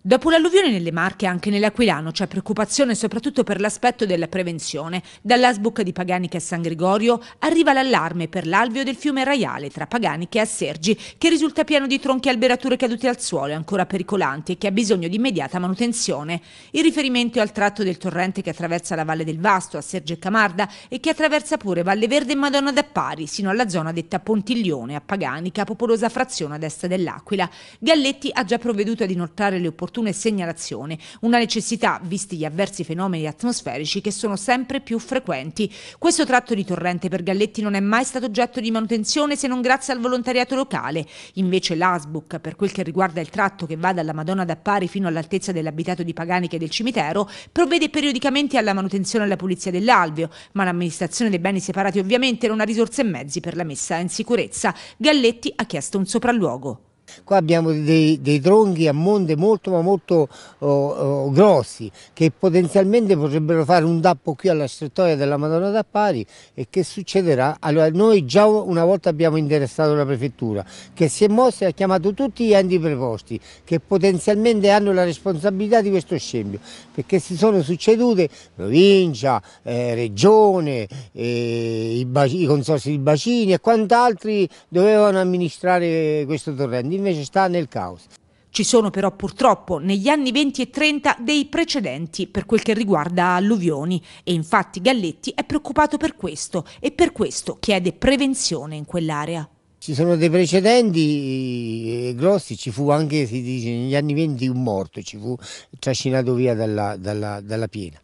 Dopo l'alluvione nelle Marche, anche nell'Aquilano c'è preoccupazione soprattutto per l'aspetto della prevenzione. Dall'Asbuca di Paganica a San Gregorio arriva l'allarme per l'alveo del fiume Raiale tra Paganica e Assergi, che risulta pieno di tronchi e alberature cadute al suolo e ancora pericolanti e che ha bisogno di immediata manutenzione. Il riferimento è al tratto del torrente che attraversa la Valle del Vasto, Assergi e Camarda e che attraversa pure Valle Verde e Madonna d'Appari, sino alla zona detta Pontiglione, a Paganica, popolosa frazione a destra dell'Aquila. Galletti ha già provveduto ad inoltrare le opportunità opportune segnalazioni, una necessità visti gli avversi fenomeni atmosferici che sono sempre più frequenti. Questo tratto di torrente per Galletti non è mai stato oggetto di manutenzione se non grazie al volontariato locale. Invece l'ASBUC, per quel che riguarda il tratto che va dalla Madonna d'Appari fino all'altezza dell'abitato di Paganica e del cimitero, provvede periodicamente alla manutenzione e alla pulizia dell'alveo, ma l'amministrazione dei beni separati ovviamente non ha risorse e mezzi per la messa in sicurezza. Galletti ha chiesto un sopralluogo. Qua abbiamo dei, dei tronchi a monte molto ma molto oh, oh, grossi che potenzialmente potrebbero fare un tappo qui alla strettoia della Madonna d'Appari e che succederà? Allora noi già una volta abbiamo interessato la prefettura che si è mossa e ha chiamato tutti gli enti preposti che potenzialmente hanno la responsabilità di questo scempio perché si sono succedute provincia, eh, regione, eh, i, i consorsi di bacini e quant'altri dovevano amministrare questo torrente. Invece invece sta nel caos. Ci sono però purtroppo negli anni 20 e 30 dei precedenti per quel che riguarda alluvioni e infatti Galletti è preoccupato per questo e per questo chiede prevenzione in quell'area. Ci sono dei precedenti eh, grossi, ci fu anche, si dice, negli anni venti un morto, ci fu trascinato via dalla, dalla, dalla piena.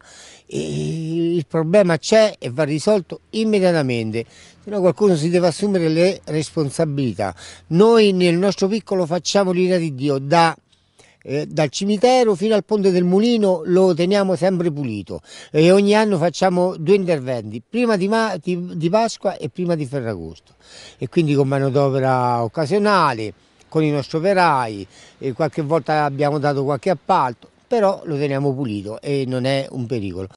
E il problema c'è e va risolto immediatamente, se no qualcuno si deve assumere le responsabilità. Noi nel nostro piccolo facciamo l'ira di Dio da eh, dal cimitero fino al ponte del mulino lo teniamo sempre pulito e ogni anno facciamo due interventi, prima di, di, di Pasqua e prima di Ferragosto e quindi con manodopera occasionale, con i nostri operai, qualche volta abbiamo dato qualche appalto, però lo teniamo pulito e non è un pericolo.